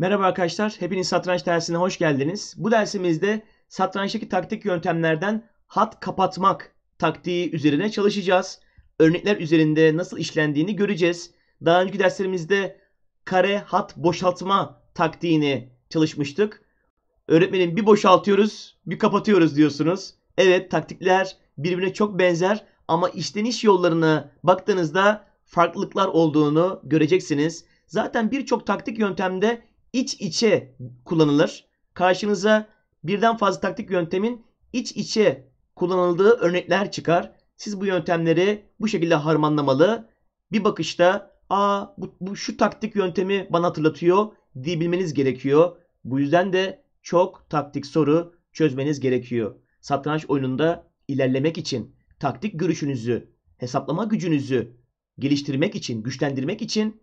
Merhaba arkadaşlar, hepiniz satranç dersine hoş geldiniz. Bu dersimizde satrançtaki taktik yöntemlerden hat kapatmak taktiği üzerine çalışacağız. Örnekler üzerinde nasıl işlendiğini göreceğiz. Daha önceki derslerimizde kare hat boşaltma taktiğini çalışmıştık. Öğretmenim bir boşaltıyoruz, bir kapatıyoruz diyorsunuz. Evet, taktikler birbirine çok benzer ama işleniş yollarına baktığınızda farklılıklar olduğunu göreceksiniz. Zaten birçok taktik yöntemde iç içe kullanılır. Karşınıza birden fazla taktik yöntemin iç içe kullanıldığı örnekler çıkar. Siz bu yöntemleri bu şekilde harmanlamalı. Bir bakışta aa bu, bu şu taktik yöntemi bana hatırlatıyor diyebilmeniz gerekiyor. Bu yüzden de çok taktik soru çözmeniz gerekiyor. Satranç oyununda ilerlemek için taktik görüşünüzü, hesaplama gücünüzü geliştirmek için, güçlendirmek için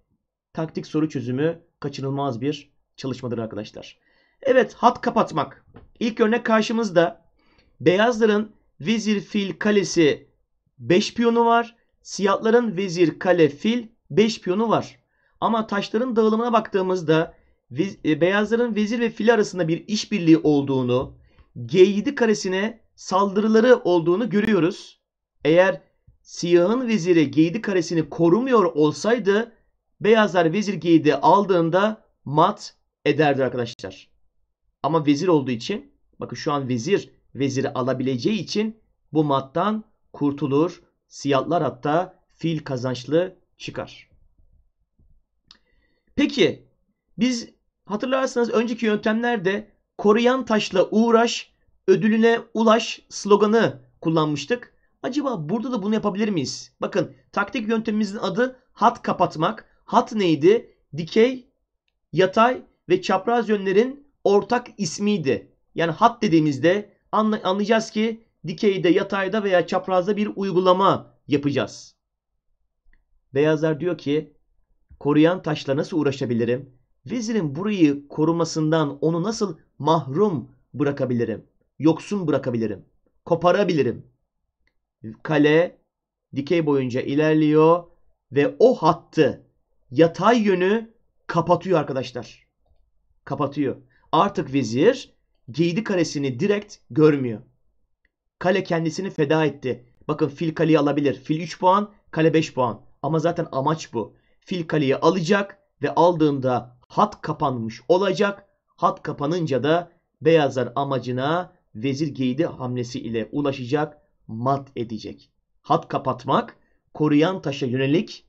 taktik soru çözümü kaçınılmaz bir çalışmadır arkadaşlar. Evet hat kapatmak. İlk örnek karşımızda. Beyazların vezir fil kalesi 5 piyonu var. Siyahların vezir kale fil 5 piyonu var. Ama taşların dağılımına baktığımızda e, beyazların vezir ve fil arasında bir işbirliği olduğunu, G7 karesine saldırıları olduğunu görüyoruz. Eğer siyahın veziri G7 karesini korumuyor olsaydı beyazlar vezir G7 aldığında mat ederdi arkadaşlar. Ama vezir olduğu için bakın şu an vezir veziri alabileceği için bu mattan kurtulur. Siyahlar hatta fil kazançlı çıkar. Peki biz hatırlarsanız önceki yöntemlerde koruyan taşla uğraş, ödülüne ulaş sloganı kullanmıştık. Acaba burada da bunu yapabilir miyiz? Bakın taktik yöntemimizin adı hat kapatmak. Hat neydi? Dikey, yatay ve çapraz yönlerin ortak ismiydi. Yani hat dediğimizde anlayacağız ki dikeyde, yatayda veya çaprazda bir uygulama yapacağız. Beyazlar diyor ki koruyan taşla nasıl uğraşabilirim? Vezirin burayı korumasından onu nasıl mahrum bırakabilirim? Yoksun bırakabilirim? Koparabilirim? Kale dikey boyunca ilerliyor ve o hattı yatay yönü kapatıyor arkadaşlar kapatıyor. Artık vezir giydi kalesini direkt görmüyor. Kale kendisini feda etti. Bakın fil kaleyi alabilir. Fil 3 puan, kale 5 puan. Ama zaten amaç bu. Fil kaleyi alacak ve aldığında hat kapanmış olacak. Hat kapanınca da beyazlar amacına vezir giydi hamlesi ile ulaşacak, mat edecek. Hat kapatmak koruyan taşa yönelik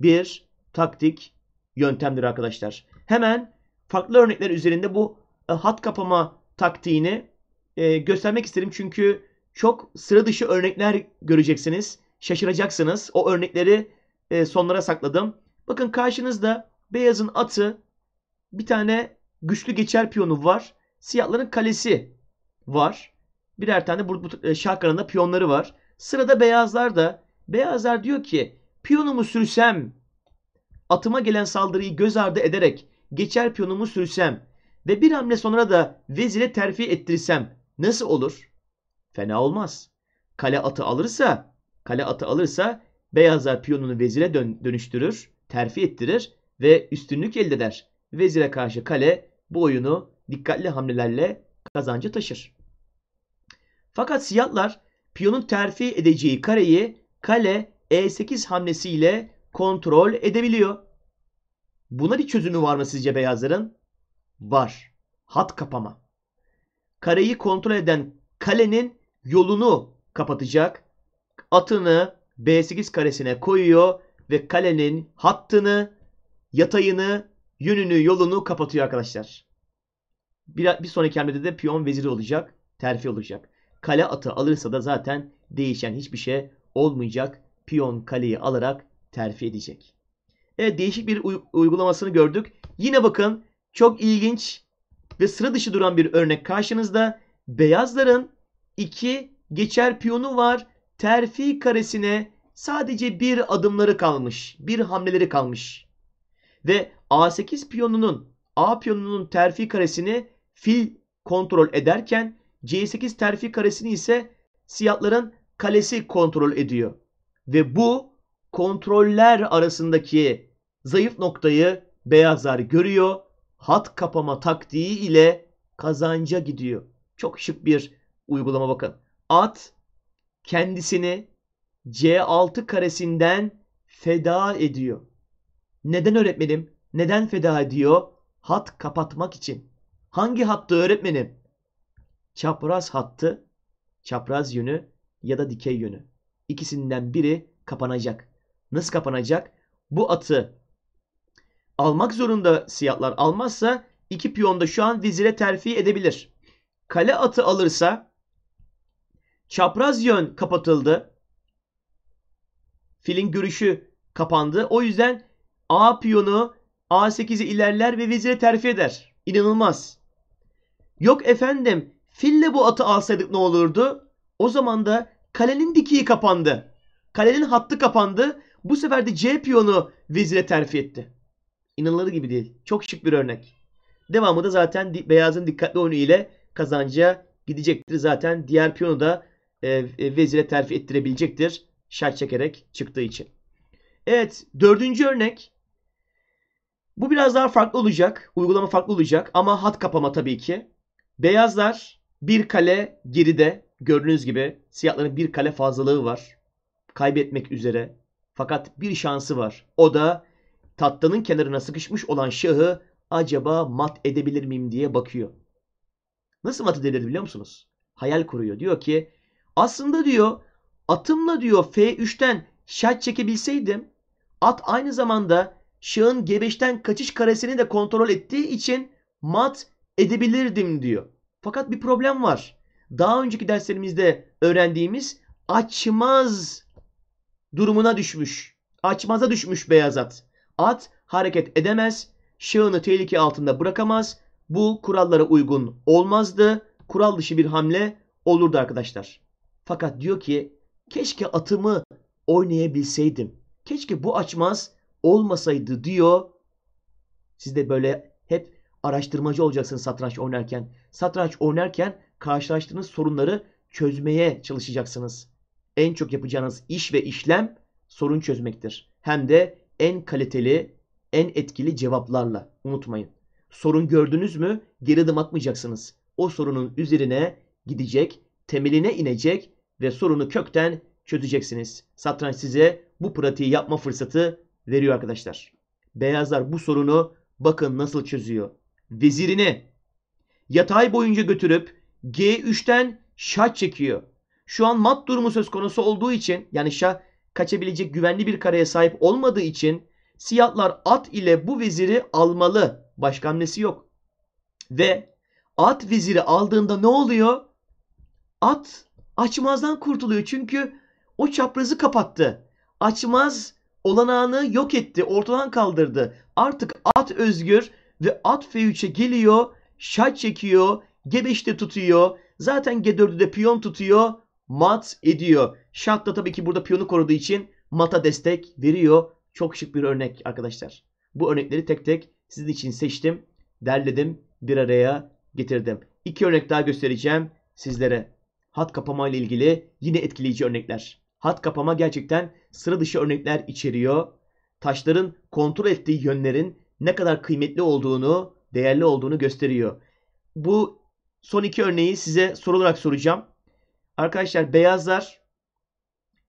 bir taktik yöntemdir arkadaşlar. Hemen farklı örnekler üzerinde bu e, hat kapama taktiğini e, göstermek isterim. Çünkü çok sıra dışı örnekler göreceksiniz. Şaşıracaksınız. O örnekleri e, sonlara sakladım. Bakın karşınızda beyazın atı bir tane güçlü geçer piyonu var. Siyahların kalesi var. Birer tane bu, bu da piyonları var. Sırada beyazlar da. Beyazlar diyor ki piyonumu sürsem atıma gelen saldırıyı göz ardı ederek geçer piyonumu sürsem ve bir hamle sonra da vezire terfi ettirsem nasıl olur? Fena olmaz. Kale atı alırsa, kale atı alırsa beyazlar piyonunu vezire dön dönüştürür, terfi ettirir ve üstünlük elde eder. Vezire karşı kale bu oyunu dikkatli hamlelerle kazancı taşır. Fakat siyahlar piyonun terfi edeceği kareyi kale E8 hamlesiyle kontrol edebiliyor. Buna bir çözümü var mı sizce beyazların? Var. Hat kapama. Kareyi kontrol eden kalenin yolunu kapatacak. Atını B8 karesine koyuyor ve kalenin hattını, yatayını, yönünü, yolunu kapatıyor arkadaşlar. Bir, bir sonraki hamlede de piyon veziri olacak, terfi olacak. Kale atı alırsa da zaten değişen hiçbir şey olmayacak. Piyon kaleyi alarak terfi edecek. Evet değişik bir uygulamasını gördük. Yine bakın çok ilginç ve sıra dışı duran bir örnek karşınızda. Beyazların iki geçer piyonu var. Terfi karesine sadece bir adımları kalmış. Bir hamleleri kalmış. Ve A8 piyonunun A piyonunun terfi karesini fil kontrol ederken C8 terfi karesini ise siyahların kalesi kontrol ediyor. Ve bu kontroller arasındaki zayıf noktayı beyazlar görüyor. Hat kapama taktiği ile kazanca gidiyor. Çok şık bir uygulama bakın. At kendisini C6 karesinden feda ediyor. Neden öğretmenim? Neden feda ediyor? Hat kapatmak için. Hangi hattı öğretmenim? Çapraz hattı, çapraz yönü ya da dikey yönü. İkisinden biri kapanacak nasıl kapanacak? Bu atı almak zorunda siyahlar almazsa iki piyon da şu an vizire terfi edebilir. Kale atı alırsa çapraz yön kapatıldı. Filin görüşü kapandı. O yüzden A piyonu A8'e ilerler ve vizire terfi eder. İnanılmaz. Yok efendim fille bu atı alsaydık ne olurdu? O zaman da kalenin dikiği kapandı. Kalenin hattı kapandı. Bu sefer de C piyonu vezire terfi etti. İnanılır gibi değil. Çok şık bir örnek. Devamı da zaten beyazın dikkatli oyunu ile kazancıya gidecektir. Zaten diğer piyonu da e, e, vezire terfi ettirebilecektir. Şart çekerek çıktığı için. Evet dördüncü örnek. Bu biraz daha farklı olacak. Uygulama farklı olacak ama hat kapama tabii ki. Beyazlar bir kale geride. Gördüğünüz gibi siyahların bir kale fazlalığı var. Kaybetmek üzere. Fakat bir şansı var. O da tahtanın kenarına sıkışmış olan şahı acaba mat edebilir miyim diye bakıyor. Nasıl mat edilir biliyor musunuz? Hayal kuruyor. Diyor ki aslında diyor atımla diyor F3'ten şah çekebilseydim at aynı zamanda şahın G5'ten kaçış karesini de kontrol ettiği için mat edebilirdim diyor. Fakat bir problem var. Daha önceki derslerimizde öğrendiğimiz açmaz durumuna düşmüş. Açmaza düşmüş beyaz at. At hareket edemez, şahını tehlike altında bırakamaz. Bu kurallara uygun olmazdı. Kural dışı bir hamle olurdu arkadaşlar. Fakat diyor ki keşke atımı oynayabilseydim. Keşke bu açmaz olmasaydı diyor. Siz de böyle hep araştırmacı olacaksınız satranç oynarken. Satranç oynarken karşılaştığınız sorunları çözmeye çalışacaksınız en çok yapacağınız iş ve işlem sorun çözmektir. Hem de en kaliteli, en etkili cevaplarla. Unutmayın. Sorun gördünüz mü geri adım atmayacaksınız. O sorunun üzerine gidecek, temeline inecek ve sorunu kökten çözeceksiniz. Satranç size bu pratiği yapma fırsatı veriyor arkadaşlar. Beyazlar bu sorunu bakın nasıl çözüyor. Vezirini yatay boyunca götürüp G3'ten şah çekiyor. Şu an mat durumu söz konusu olduğu için yani şah kaçabilecek güvenli bir kareye sahip olmadığı için siyahlar at ile bu veziri almalı. Başka hamlesi yok. Ve at veziri aldığında ne oluyor? At açmazdan kurtuluyor. Çünkü o çaprazı kapattı. Açmaz olanağını yok etti. Ortadan kaldırdı. Artık at özgür ve at F3'e geliyor. Şah çekiyor. G5'te tutuyor. Zaten G4'ü de piyon tutuyor mat ediyor. Şah da tabii ki burada piyonu koruduğu için mata destek veriyor. Çok şık bir örnek arkadaşlar. Bu örnekleri tek tek sizin için seçtim, derledim, bir araya getirdim. İki örnek daha göstereceğim sizlere. Hat kapama ile ilgili yine etkileyici örnekler. Hat kapama gerçekten sıra dışı örnekler içeriyor. Taşların kontrol ettiği yönlerin ne kadar kıymetli olduğunu, değerli olduğunu gösteriyor. Bu son iki örneği size sorularak soracağım. Arkadaşlar beyazlar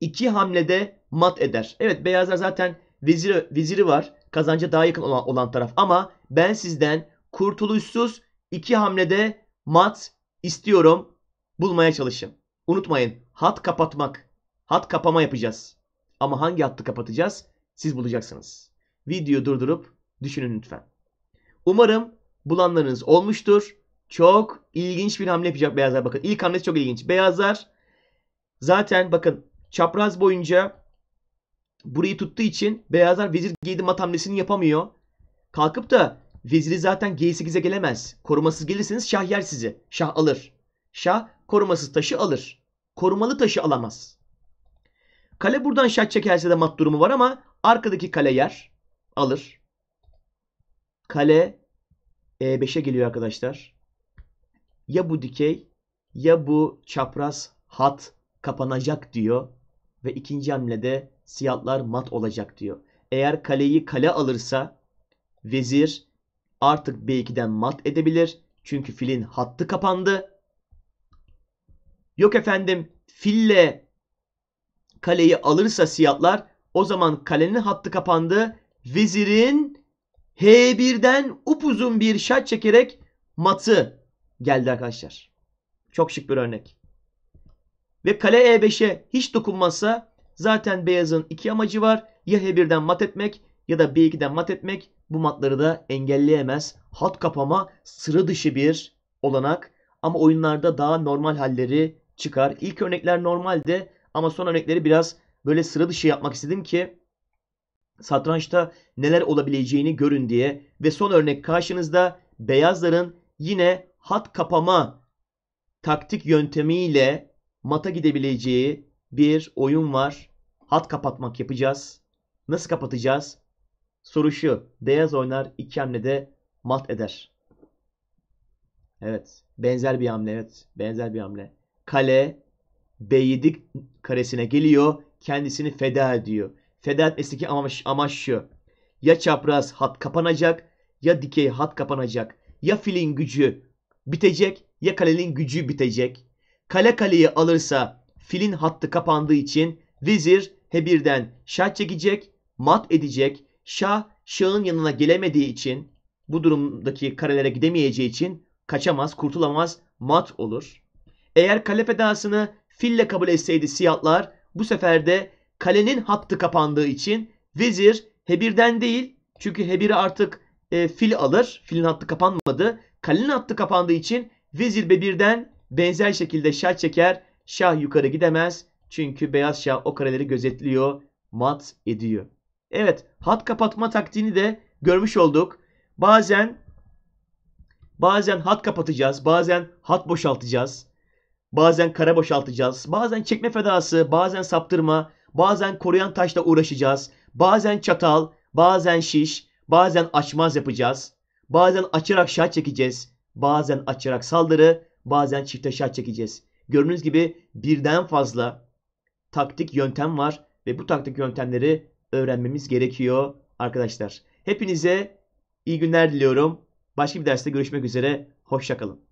iki hamlede mat eder. Evet beyazlar zaten veziri, viziri var. Kazanca daha yakın olan, olan taraf. Ama ben sizden kurtuluşsuz iki hamlede mat istiyorum. Bulmaya çalışın. Unutmayın hat kapatmak. Hat kapama yapacağız. Ama hangi hattı kapatacağız? Siz bulacaksınız. Videoyu durdurup düşünün lütfen. Umarım bulanlarınız olmuştur. Çok ilginç bir hamle yapacak beyazlar bakın. ilk hamlesi çok ilginç. Beyazlar zaten bakın çapraz boyunca burayı tuttuğu için beyazlar vezir g7 mat hamlesini yapamıyor. Kalkıp da veziri zaten g8'e gelemez. Korumasız gelirseniz şah yer sizi. Şah alır. Şah korumasız taşı alır. Korumalı taşı alamaz. Kale buradan şah çekerse de mat durumu var ama arkadaki kale yer. Alır. Kale e5'e geliyor arkadaşlar ya bu dikey ya bu çapraz hat kapanacak diyor ve ikinci hamlede siyahlar mat olacak diyor. Eğer kaleyi kale alırsa vezir artık B2'den mat edebilir. Çünkü filin hattı kapandı. Yok efendim fille kaleyi alırsa siyahlar o zaman kalenin hattı kapandı. Vezirin H1'den upuzun bir şat çekerek matı geldi arkadaşlar. Çok şık bir örnek. Ve kale E5'e hiç dokunmazsa zaten beyazın iki amacı var. Ya H1'den mat etmek ya da B2'den mat etmek. Bu matları da engelleyemez. Hat kapama sıra dışı bir olanak. Ama oyunlarda daha normal halleri çıkar. İlk örnekler normalde ama son örnekleri biraz böyle sıra dışı yapmak istedim ki satrançta neler olabileceğini görün diye. Ve son örnek karşınızda beyazların yine hat kapama taktik yöntemiyle mata gidebileceği bir oyun var. Hat kapatmak yapacağız. Nasıl kapatacağız? Soru şu. Beyaz oynar iki hamlede mat eder. Evet. Benzer bir hamle. Evet. Benzer bir hamle. Kale B7 karesine geliyor. Kendisini feda ediyor. Feda etmesindeki amaç, amaç şu. Ya çapraz hat kapanacak ya dikey hat kapanacak. Ya filin gücü bitecek ya kalenin gücü bitecek. Kale kaleyi alırsa filin hattı kapandığı için vizir hebirden şah çekecek, mat edecek. Şah şahın yanına gelemediği için bu durumdaki karelere gidemeyeceği için kaçamaz, kurtulamaz, mat olur. Eğer kale fedasını fille kabul etseydi siyahlar bu sefer de kalenin hattı kapandığı için vizir hebirden değil çünkü hebiri artık e, fil alır. Filin hattı kapanmadı. Kalın attı kapandığı için vezir B1'den benzer şekilde şah çeker. Şah yukarı gidemez. Çünkü beyaz şah o kareleri gözetliyor. Mat ediyor. Evet hat kapatma taktiğini de görmüş olduk. Bazen bazen hat kapatacağız. Bazen hat boşaltacağız. Bazen kara boşaltacağız. Bazen çekme fedası, bazen saptırma, bazen koruyan taşla uğraşacağız. Bazen çatal, bazen şiş, bazen açmaz yapacağız. Bazen açarak şah çekeceğiz. Bazen açarak saldırı. Bazen çifte şah çekeceğiz. Gördüğünüz gibi birden fazla taktik yöntem var. Ve bu taktik yöntemleri öğrenmemiz gerekiyor arkadaşlar. Hepinize iyi günler diliyorum. Başka bir derste görüşmek üzere. Hoşçakalın.